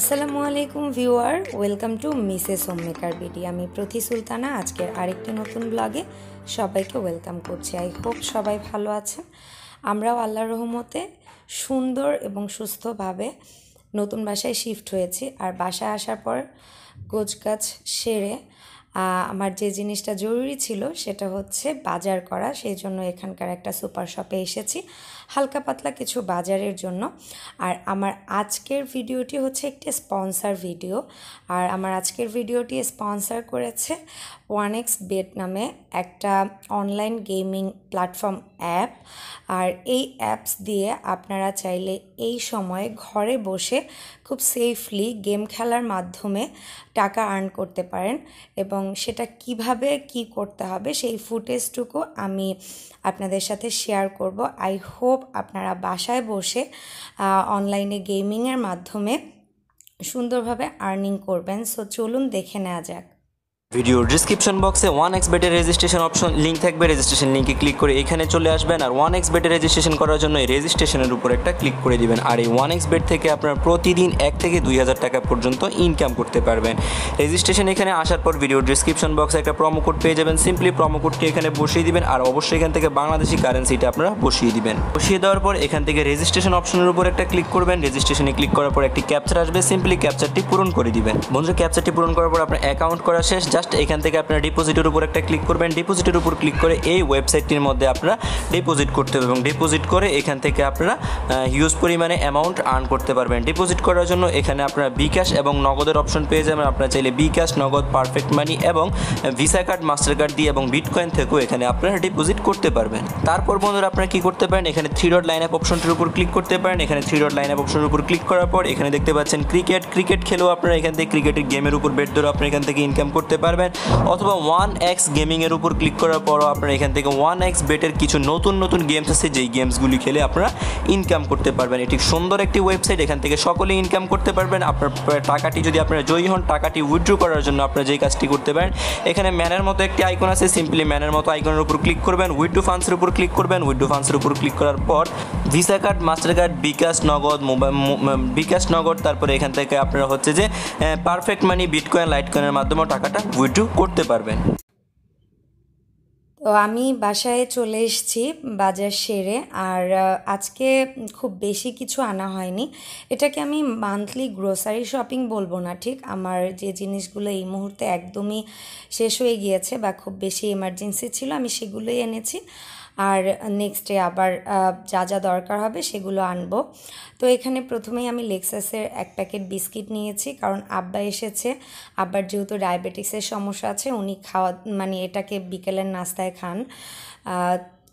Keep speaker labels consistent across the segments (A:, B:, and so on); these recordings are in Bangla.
A: আসসালামু আলাইকুম viewer welcome to Mrs homemaker BD আমি প্রতি সুলতানা আজকের আরেকটি নতুন ব্লগে সবাইকে ওয়েলকাম করছি আই হোপ সবাই ভালো আছেন আমরাও আল্লাহ রহমতে সুন্দর এবং সুস্থভাবে নতুন বাসায় শিফট হয়েছি আর বাসায় আসার পর গোছগাছ সেরে আমার যে জিনিসটা জরুরি ছিল সেটা হচ্ছে বাজার করা সেই জন্য এখানকার একটা সুপার শপে এসেছি হালকা পাতলা কিছু বাজারের জন্য আর আমার আজকের ভিডিওটি হচ্ছে একটি স্পন্সার ভিডিও আর আমার আজকের ভিডিওটি স্পন্সার করেছে ওয়ান এক্স বেট নামে একটা অনলাইন গেমিং প্ল্যাটফর্ম অ্যাপ আর এই অ্যাপস দিয়ে আপনারা চাইলে এই সময়ে ঘরে বসে খুব সেফলি গেম খেলার মাধ্যমে টাকা আর্ন করতে পারেন এবং সেটা কিভাবে কি করতে হবে সেই ফুটেজটুকু আমি আপনাদের সাথে শেয়ার করব আই হোপ আপনারা বাসায় বসে অনলাইনে গেমিংয়ের মাধ্যমে সুন্দরভাবে আর্নিং করবেন সো চলুন দেখে নেওয়া যাক
B: ভিডিওর ডিসক্রিপশন বক্সে ওয়ান এক্স বেটের রেজিস্ট্রেশন অপশন লিঙ্ক থাকবে রেজিস্ট্রেশন লিঙ্কে ক্লিক করে এখানে চলে আসবেন আর ওয়ান এক্স বেটে রেজিস্ট্রেশন করার জন্য রেজিস্ট্রেশনের উপর একটা ক্লিক করে দিবেন আর এই ওয়ান এক্স বেট থেকে আপনার প্রতিদিন এক থেকে দুই হাজার টাকা পর্যন্ত ইনকাম করতে পারবেন রেজিস্ট্রেশন এখানে আসার পর ভিডিওর ডিসক্রিপশন বক্সে একটা প্রোমো কোড পেয়ে যাবেন সিম্পলি প্রমো কোডটি এখানে বসিয়ে দিবেন আর অবশ্যই এখান থেকে বাংলাদেশি কারেন্সিটা আপনারা বসিয়ে দিবেন বসিয়ে দেওয়ার পর এখান থেকে রেজিস্ট্রেশন অপশনের উপর একটা ক্লিক করবেন রেজিস্ট্রেশনে ক্লিক করার পর একটি ক্যাপচার আসবে সিম্পলি ক্যাপচারটি পূরণ করে দিবেন বন্ধু ক্যাপচারটি পূরণ করার পর আপনার অ্যাকাউন্ট করা শেষ জাস্ট এখান থেকে আপনারা ডিপোজিটের উপর একটা ক্লিক করবেন ডিপোজিটের উপর ক্লিক করে এই ওয়েবসাইটটির মধ্যে আপনারা ডিপোজিট করতে হবে এবং ডিপোজিট করে এখান থেকে আপনারা হিউজ পরিমাণে অ্যামাউন্ট আর্ন করতে পারবেন ডিপোজিট করার জন্য এখানে আপনারা বিকাশ এবং নগদের অপশন পেয়ে যাবেন আপনারা চাইলে বিকাশ নগদ পারফেক্ট মানি এবং ভিসা কার্ড মাস্টার কার্ড দিয়ে এবং বিটকয়েন থেকেও এখানে আপনারা ডিপোজিট করতে পারবেন তারপর বন্ধুরা আপনারা কী করতে পারেন এখানে থ্রি ডট লাইন অ্যাপ অপশনটির উপর ক্লিক করতে পারেন এখানে থ্রি ডট লাইন অ্যাপ অপশনের উপর ক্লিক করার পর এখানে দেখতে পাচ্ছেন ক্রিকেট ক্রিকেট খেলেও আপনারা এখান থেকে ক্রিকেটের গেমের উপর বেট ধরে আপনারা এখান থেকে ইনকাম করতে পারেন পারবেন অথবা ওয়ান এক্স গেমিংয়ের উপর ক্লিক করার পরও আপনারা এখান থেকে ওয়ান এক্স বেটের কিছু নতুন নতুন গেমস আছে যেই গেমসগুলি খেলে আপনারা ইনকাম করতে পারবেন এটি সুন্দর একটি ওয়েবসাইট এখান থেকে সকলে ইনকাম করতে পারবেন আপনার টাকাটি যদি আপনারা জয়ী হন টাকাটি উইথড্রো করার জন্য আপনারা যেই কাজটি করতে পারেন এখানে ম্যানের মতো একটি আইকন আছে সিম্পলি ম্যানের মতো আইকনের উপর ক্লিক করবেন উইথড্রু ফান্ডসের উপর ক্লিক করবেন উইথড্রু ফান্ডসের উপর ক্লিক করার পর Visa card Master card bKash Nagad mobile বিকাশ নগদ তারপরে এখান থেকে আপনারা হচ্ছে যে পারফেক্ট মানি বিটকয়েন কয়েনের মাধ্যমে টাকাটা উইড্রো করতে পারবেন
A: তো আমি বাসায় চলে এসেছি বাজার সেরে আর আজকে খুব বেশি কিছু আনা হয়নি এটাকে আমি মান্থলি গ্রোসারি শপিং বলবো না ঠিক আমার যে জিনিসগুলো এই মুহূর্তে একদমই শেষ হয়ে গিয়েছে বা খুব বেশি এমার্জেন্সি ছিল আমি সেগুলোই এনেছি আর নেক্সটে আবার যা যা দরকার হবে সেগুলো আনব তো এখানে প্রথমেই আমি লেক্সাসের এক প্যাকেট বিস্কিট নিয়েছি কারণ আব্বা এসেছে আব্বার যেহেতু ডায়াবেটিসের সমস্যা আছে উনি খাওয়া মানে এটাকে বিকেলের নাস্তায় খান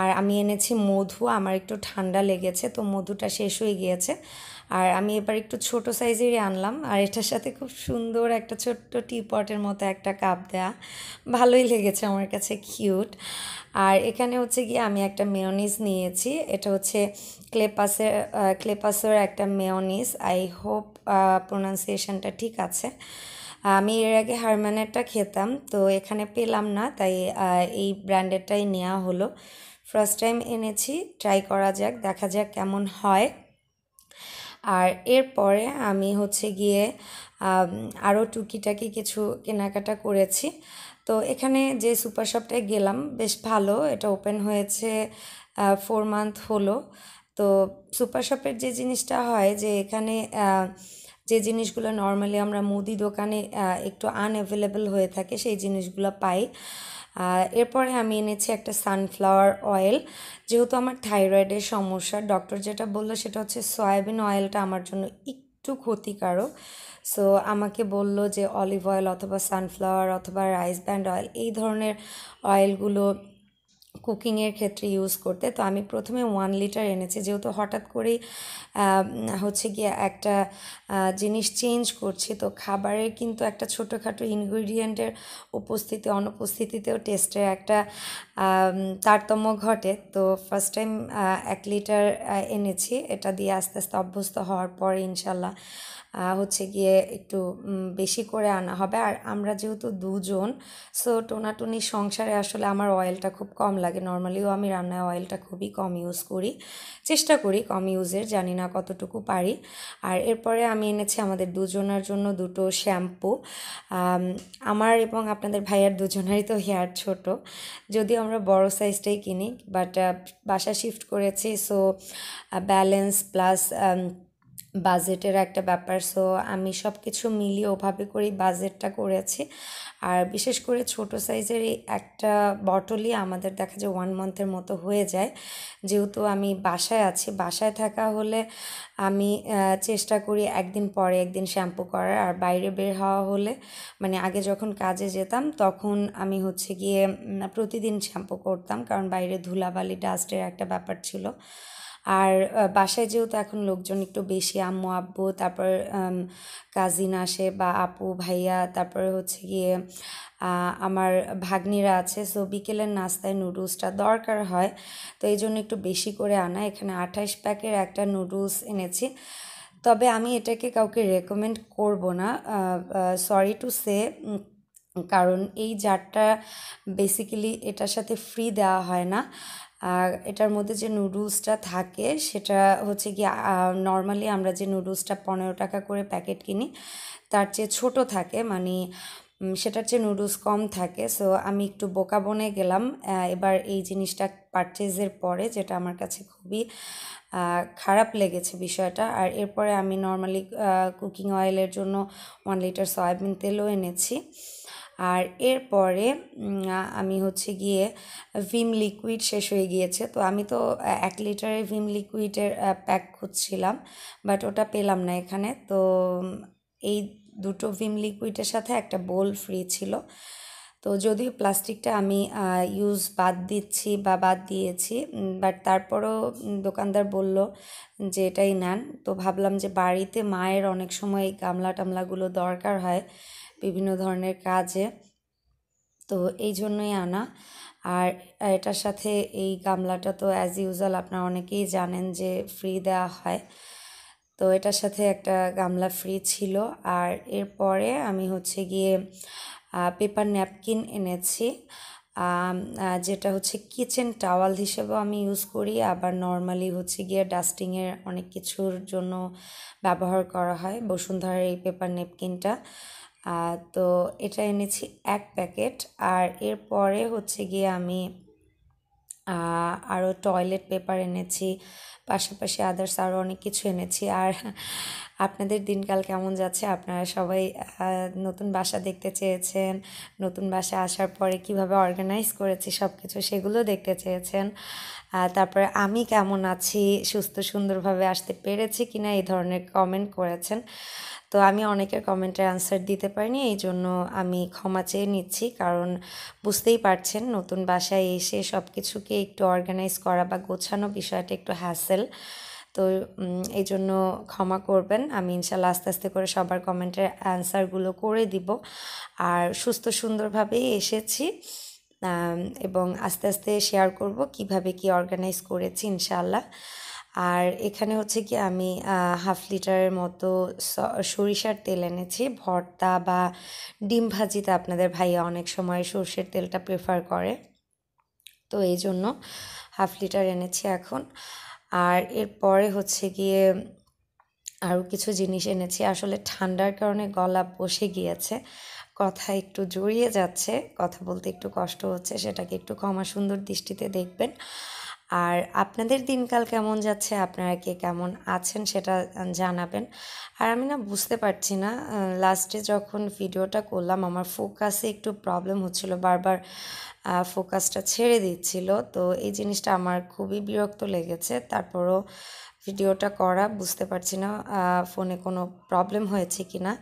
A: আর আমি এনেছি মধু আমার একটু ঠান্ডা লেগেছে তো মধুটা শেষ হয়ে গিয়েছে আর আমি এবার একটু ছোট সাইজেরই আনলাম আর এটার সাথে খুব সুন্দর একটা ছোট্ট টিপটের মতো একটা কাপ দেয়া ভালোই লেগেছে আমার কাছে কিউট আর এখানে হচ্ছে গিয়ে আমি একটা মেয়নিস নিয়েছি এটা হচ্ছে ক্লেপাসের ক্লেপাসের একটা মেয়নিস আই হোপ প্রোনাউন্সিয়েশনটা ঠিক আছে আমি এর আগে হারমানেরটা খেতাম তো এখানে পেলাম না তাই এই ব্র্যান্ডেরটাই নেওয়া হলো ফার্স্ট টাইম এনেছি ট্রাই করা যাক দেখা যাক কেমন হয় আর এরপরে আমি হচ্ছে গিয়ে আরও টুকিটাকি কিছু কেনাকাটা করেছি তো এখানে যে সুপার শপটায় গেলাম বেশ ভালো এটা ওপেন হয়েছে ফোর মান্থ হলো তো সুপার শপের যে জিনিসটা হয় যে এখানে যে জিনিসগুলো নর্মালি আমরা মুদি দোকানে একটু আনঅ্যাভেলেবল হয়ে থাকে সেই জিনিসগুলো পাই এরপরে আমি এনেছি একটা সানফ্লাওয়ার অয়েল যেহেতু আমার থাইরয়েডের সমস্যা ডক্টর যেটা বললো সেটা হচ্ছে সয়াবিন অয়েলটা আমার জন্য একটু ক্ষতিকারক সো আমাকে বলল যে অলিভ অয়েল অথবা সানফ্লাওয়ার অথবা রাইস ব্যান্ড অয়েল এই ধরনের অয়েলগুলো কুকিংয়ের ক্ষেত্রে ইউজ করতে তো আমি প্রথমে ওয়ান লিটার এনেছি যেহেতু হঠাৎ করেই হচ্ছে গিয়ে একটা জিনিস চেঞ্জ করছি তো খাবারের কিন্তু একটা ছোটোখাটো ইনগ্রিডিয়েন্টের উপস্থিতি অনুপস্থিতিতেও টেস্টের একটা তারতম্য ঘটে তো ফার্স্ট টাইম এক লিটার এনেছি এটা দিয়ে আস্তে আস্তে অভ্যস্ত হওয়ার পরে ইনশাল্লাহ হচ্ছে গিয়ে একটু বেশি করে আনা হবে আর আমরা যেহেতু দুজন সো টোনাটুনির সংসারে আসলে আমার অয়েলটা খুব কম লাগে নর্মালিও আমি রান্নায় অয়েলটা খুবই কম ইউজ করি চেষ্টা করি কম ইউজের জানি না কতটুকু পারি আর এরপরে আমি এনেছি আমাদের দুজনের জন্য দুটো শ্যাম্পু আমার এবং আপনাদের ভাইয়ার দুজনেরই তো হেয়ার ছোট যদিও আমরা বড় সাইজটাই কিনি বাট বাসা শিফট করেছি সো ব্যালেন্স প্লাস বাজেটের একটা ব্যাপার সো আমি সব কিছু মিলিয়ে ওভাবে করেই বাজেটটা করেছি আর বিশেষ করে ছোট সাইজের এই একটা বটলই আমাদের দেখা যায় ওয়ান মান্থের মতো হয়ে যায় যেহেতু আমি বাসায় আছি বাসায় থাকা হলে আমি চেষ্টা করি একদিন পরে একদিন শ্যাম্পু করার আর বাইরে বের হওয়া হলে মানে আগে যখন কাজে যেতাম তখন আমি হচ্ছে গিয়ে প্রতিদিন শ্যাম্পু করতাম কারণ বাইরে ধুলাবালি ডাস্টের একটা ব্যাপার ছিল আর বাসায় যেহেতু এখন লোকজন একটু বেশি আম্মু আব্বু তারপর কাজিন আসে বা আপু ভাইয়া তারপরে হচ্ছে গিয়ে আমার ভাগ্নিরা আছে সো বিকেলের নাস্তায় নুডলসটা দরকার হয় তো এই জন্য একটু বেশি করে আনা এখানে আঠাশ প্যাকের একটা নুডলস এনেছি তবে আমি এটাকে কাউকে রেকমেন্ড করব না সরি টু সে কারণ এই জারটা বেসিক্যালি এটার সাথে ফ্রি দেওয়া হয় না আর এটার মধ্যে যে নুডলসটা থাকে সেটা হচ্ছে কি নর্মালি আমরা যে নুডলসটা পনেরো টাকা করে প্যাকেট কিনি তার চেয়ে ছোট থাকে মানে সেটার চেয়ে নুডলস কম থাকে সো আমি একটু বোকা বনে গেলাম এবার এই জিনিসটা পারচেজের পরে যেটা আমার কাছে খুবই খারাপ লেগেছে বিষয়টা আর এরপরে আমি নর্মালি কুকিং অয়েলের জন্য ওয়ান লিটার সয়াবিন তেলও এনেছি আর এরপরে আমি হচ্ছে গিয়ে ভিম লিকুইড শেষ হয়ে গিয়েছে তো আমি তো এক লিটারের ভিম লিকুইডের প্যাক খুঁজছিলাম বাট ওটা পেলাম না এখানে তো এই দুটো ভিম লিকুইডের সাথে একটা বোল ফ্রি ছিল তো যদিও প্লাস্টিকটা আমি ইউজ বাদ দিচ্ছি বা বাদ দিয়েছি বাট তারপরও দোকানদার বলল যে এটাই নেন তো ভাবলাম যে বাড়িতে মায়ের অনেক সময় গামলা টামলাগুলো দরকার হয় বিভিন্ন ধরনের কাজে তো এই জন্যই আনা আর এটার সাথে এই গামলাটা তো অ্যাজ ইউজুয়াল আপনারা অনেকেই জানেন যে ফ্রি দেওয়া হয় তো এটার সাথে একটা গামলা ফ্রি ছিল আর এরপরে আমি হচ্ছে গিয়ে পেপার ন্যাপকিন এনেছি যেটা হচ্ছে কিচেন টাওয়াল হিসেবেও আমি ইউজ করি আবার নর্মালি হচ্ছে গিয়ে ডাস্টিংয়ের অনেক কিছুর জন্য ব্যবহার করা হয় বসুন্ধরার এই পেপার ন্যাপকিনটা তো এটা এনেছি এক প্যাকেট আর এরপরে হচ্ছে গিয়ে আমি আরও টয়লেট পেপার এনেছি পাশাপাশি আদার্স আরও অনেক কিছু এনেছি আর আপনাদের দিনকাল কেমন যাচ্ছে আপনারা সবাই নতুন বাসা দেখতে চেয়েছেন নতুন বাসা আসার পরে কিভাবে অর্গানাইজ করেছি সব কিছু সেগুলো দেখতে চেয়েছেন তারপরে আমি কেমন আছি সুস্থ সুন্দরভাবে আসতে পেরেছি কিনা এই ধরনের কমেন্ট করেছেন তো আমি অনেকের কমেন্টের আনসার দিতে পারিনি এই জন্য আমি ক্ষমা চেয়ে নিচ্ছি কারণ বুঝতেই পারছেন নতুন বাসায় এসে সব কিছুকে একটু অর্গানাইজ করা বা গোছানো বিষয়টা একটু হ্যাসেল তো এই জন্য ক্ষমা করবেন আমি ইনশাল্লাহ আস্তে আস্তে করে সবার কমেন্টের অ্যান্সারগুলো করে দিব আর সুস্থ সুন্দরভাবেই এসেছি এবং আস্তে আস্তে শেয়ার করব কিভাবে কি অর্গানাইজ করেছি ইনশাল্লাহ আর এখানে হচ্ছে কি আমি হাফ লিটারের মতো সরিষার তেল এনেছি ভর্তা বা ডিম ভাজিতে আপনাদের ভাইয়া অনেক সময় সর্ষের তেলটা প্রেফার করে তো এই জন্য হাফ লিটার এনেছি এখন আর এরপরে হচ্ছে গিয়ে আরও কিছু জিনিস এনেছি আসলে ঠান্ডার কারণে গলা বসে গিয়েছে কথা একটু জড়িয়ে যাচ্ছে কথা বলতে একটু কষ্ট হচ্ছে সেটাকে একটু ক্ষমা সুন্দর দৃষ্টিতে দেখবেন আর আপনাদের দিনকাল কেমন যাচ্ছে আপনারা কে কেমন আছেন সেটা জানাবেন আর আমি না বুঝতে পারছি না লাস্টে যখন ভিডিওটা করলাম আমার ফোকাসে একটু প্রবলেম হচ্ছিল বারবার ফোকাসটা ছেড়ে দিচ্ছিল তো এই জিনিসটা আমার খুবই বিরক্ত লেগেছে তারপরও ভিডিওটা করা বুঝতে পারছি না ফোনে কোনো প্রবলেম হয়েছে কি না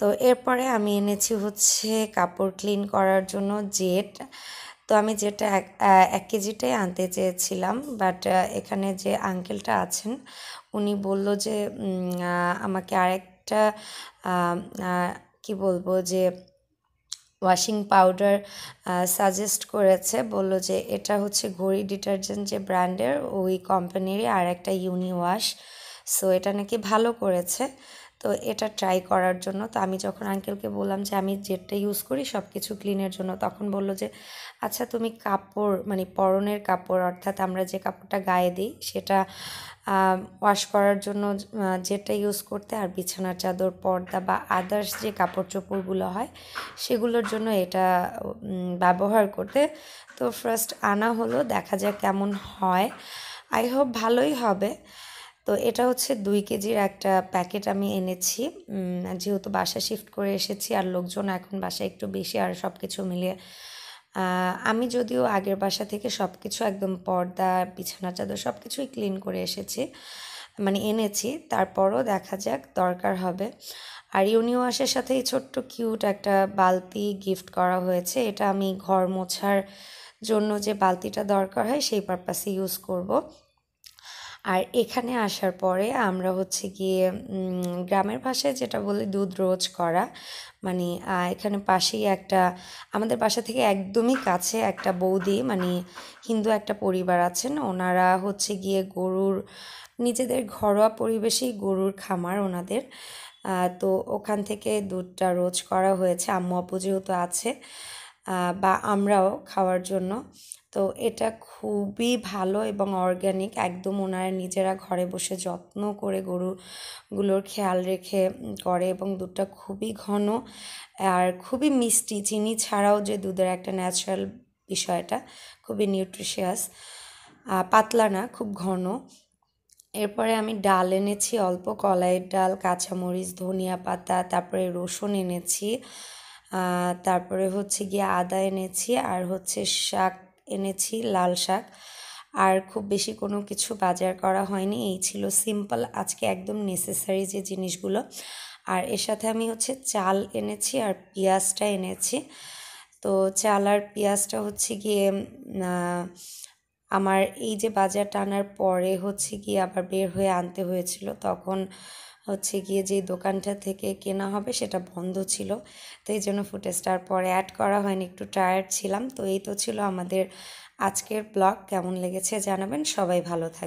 A: তো এরপরে আমি এনেছি হচ্ছে কাপড় ক্লিন করার জন্য জেট তো আমি যেটা এক কেজিটাই আনতে চেয়েছিলাম বাট এখানে যে আঙ্কেলটা আছেন উনি বলল যে আমাকে আরেকটা কি বলবো যে ওয়াশিং পাউডার সাজেস্ট করেছে বলল যে এটা হচ্ছে ঘড়ি ডিটারজেন্ট যে ব্র্যান্ডের ওই কোম্পানিরই আর একটা ইউনি ওয়াশ সো এটা নাকি ভালো করেছে তো এটা ট্রাই করার জন্য তো আমি যখন আঙ্কেলকে বললাম যে আমি যেটা ইউজ করি সব কিছু ক্লিনের জন্য তখন বলল যে আচ্ছা তুমি কাপড় মানে পরনের কাপড় অর্থাৎ আমরা যে কাপড়টা গায়ে দিই সেটা ওয়াশ করার জন্য যেটা ইউজ করতে আর বিছানার চাদর পর্দা বা আদার্স যে কাপড় চোপড়গুলো হয় সেগুলোর জন্য এটা ব্যবহার করতে তো ফার্স্ট আনা হলো দেখা যাক কেমন হয় আই হোপ ভালোই হবে তো এটা হচ্ছে দুই কেজির একটা প্যাকেট আমি এনেছি যেহেতু বাসা শিফট করে এসেছি আর লোকজন এখন বাসায় একটু বেশি আর সব কিছু মিলিয়ে আমি যদিও আগের বাসা থেকে সব কিছু একদম পর্দা বিছানা চাদর সব কিছুই ক্লিন করে এসেছি মানে এনেছি তারপরও দেখা যাক দরকার হবে আর ইউনিওয়াশের সাথে এই ছোট্ট কিউট একটা বালতি গিফট করা হয়েছে এটা আমি ঘর মোছার জন্য যে বালতিটা দরকার হয় সেই পারপাসে ইউজ করব আর এখানে আসার পরে আমরা হচ্ছে গিয়ে গ্রামের ভাষায় যেটা বলি দুধ রোজ করা মানে এখানে পাশেই একটা আমাদের বাসা থেকে একদমই কাছে একটা বৌদি মানে হিন্দু একটা পরিবার আছেন ওনারা হচ্ছে গিয়ে গরুর নিজেদের ঘরোয়া পরিবেশেই গরুর খামার ওনাদের তো ওখান থেকে দুধটা রোজ করা হয়েছে আম্মু আপু যেহেতু আছে বা আমরাও খাওয়ার জন্য তো এটা খুবই ভালো এবং অর্গ্যানিক একদম ওনারা নিজেরা ঘরে বসে যত্ন করে গরুগুলোর খেয়াল রেখে করে এবং দুধটা খুবই ঘন আর খুবই মিষ্টি চিনি ছাড়াও যে দুধের একটা ন্যাচারাল বিষয়টা খুবই নিউট্রিশিয়াস পাতলা না খুব ঘন এরপরে আমি ডাল এনেছি অল্প কলাইয়ের ডাল কাঁচামরিচ ধনিয়া পাতা তারপরে রসুন এনেছি তারপরে হচ্ছে গিয়ে আদা এনেছি আর হচ্ছে শাক এনেছি লাল শাক আর খুব বেশি কোনো কিছু বাজার করা হয়নি এই ছিল সিম্পল আজকে একদম নেসেসারি যে জিনিসগুলো আর এর সাথে আমি হচ্ছে চাল এনেছি আর পেঁয়াজটা এনেছি তো চাল আর পেঁয়াজটা হচ্ছে গিয়ে আমার এই যে বাজার টানার পরে হচ্ছে গিয়ে আবার বের হয়ে আনতে হয়েছিল তখন হচ্ছে গিয়ে যে দোকানটা থেকে কেনা হবে সেটা বন্ধ ছিল তো এই জন্য ফুটেজটার পরে অ্যাড করা হয়নি একটু টায়ার্ড ছিলাম তো এই তো ছিল আমাদের আজকের ব্লগ কেমন লেগেছে জানাবেন সবাই ভালো থাকবে